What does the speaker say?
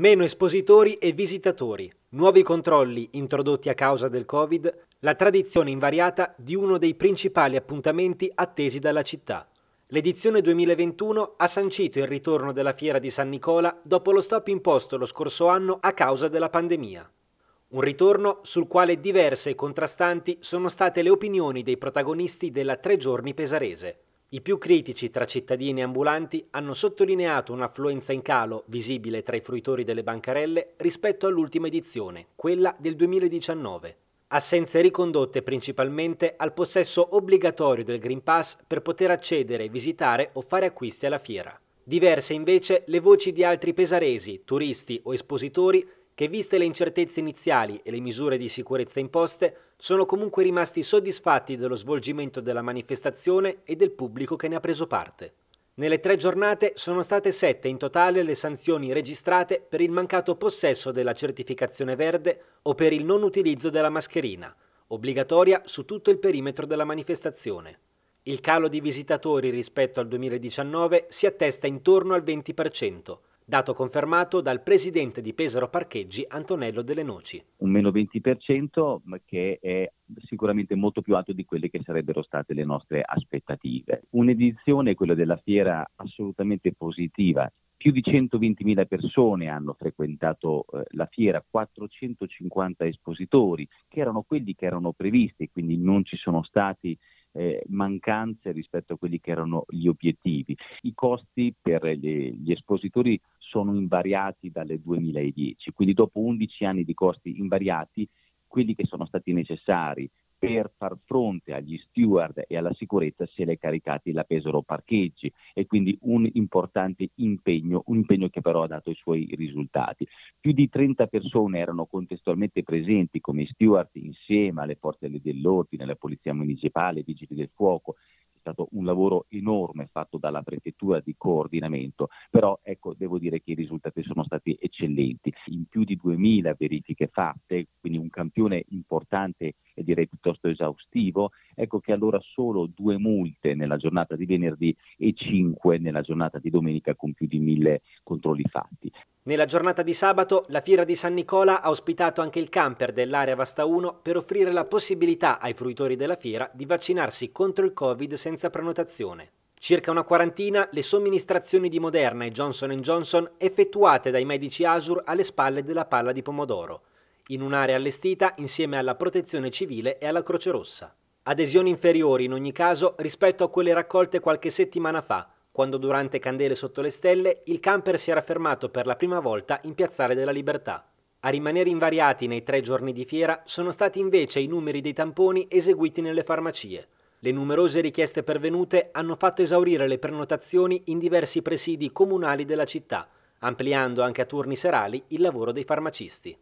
Meno espositori e visitatori, nuovi controlli introdotti a causa del Covid, la tradizione invariata di uno dei principali appuntamenti attesi dalla città. L'edizione 2021 ha sancito il ritorno della fiera di San Nicola dopo lo stop imposto lo scorso anno a causa della pandemia. Un ritorno sul quale diverse e contrastanti sono state le opinioni dei protagonisti della Tre Giorni Pesarese. I più critici tra cittadini e ambulanti hanno sottolineato un'affluenza in calo visibile tra i fruitori delle bancarelle rispetto all'ultima edizione, quella del 2019. Assenze ricondotte principalmente al possesso obbligatorio del Green Pass per poter accedere, visitare o fare acquisti alla fiera. Diverse invece le voci di altri pesaresi, turisti o espositori che viste le incertezze iniziali e le misure di sicurezza imposte, sono comunque rimasti soddisfatti dello svolgimento della manifestazione e del pubblico che ne ha preso parte. Nelle tre giornate sono state sette in totale le sanzioni registrate per il mancato possesso della certificazione verde o per il non utilizzo della mascherina, obbligatoria su tutto il perimetro della manifestazione. Il calo di visitatori rispetto al 2019 si attesta intorno al 20%, dato confermato dal presidente di Pesaro Parcheggi Antonello Delle Noci. Un meno 20% che è sicuramente molto più alto di quelle che sarebbero state le nostre aspettative. Un'edizione, quella della fiera, assolutamente positiva. Più di 120.000 persone hanno frequentato eh, la fiera, 450 espositori, che erano quelli che erano previsti, quindi non ci sono stati eh, mancanze rispetto a quelli che erano gli obiettivi. I costi per gli, gli espositori sono invariati dalle 2010, quindi dopo 11 anni di costi invariati, quelli che sono stati necessari per far fronte agli steward e alla sicurezza se le caricati la Pesaro Parcheggi e quindi un importante impegno, un impegno che però ha dato i suoi risultati. Più di 30 persone erano contestualmente presenti come steward insieme alle forze dell'ordine, alla polizia municipale, ai vigili del fuoco, è stato un lavoro enorme fatto dalla prefettura di coordinamento, però ecco, devo dire che i risultati sono stati eccellenti. In più di 2000 verifiche fatte, quindi un campione importante e eh, direi piuttosto esaustivo, ecco che allora solo due multe nella giornata di venerdì e cinque nella giornata di domenica con più di mille controlli fatti. Nella giornata di sabato la Fiera di San Nicola ha ospitato anche il camper dell'area Vasta 1 per offrire la possibilità ai fruitori della fiera di vaccinarsi contro il Covid senza prenotazione. Circa una quarantina le somministrazioni di Moderna e Johnson Johnson effettuate dai medici Asur alle spalle della palla di pomodoro, in un'area allestita insieme alla Protezione Civile e alla Croce Rossa. Adesioni inferiori in ogni caso rispetto a quelle raccolte qualche settimana fa, quando durante Candele sotto le stelle il camper si era fermato per la prima volta in Piazzale della Libertà. A rimanere invariati nei tre giorni di fiera sono stati invece i numeri dei tamponi eseguiti nelle farmacie. Le numerose richieste pervenute hanno fatto esaurire le prenotazioni in diversi presidi comunali della città, ampliando anche a turni serali il lavoro dei farmacisti.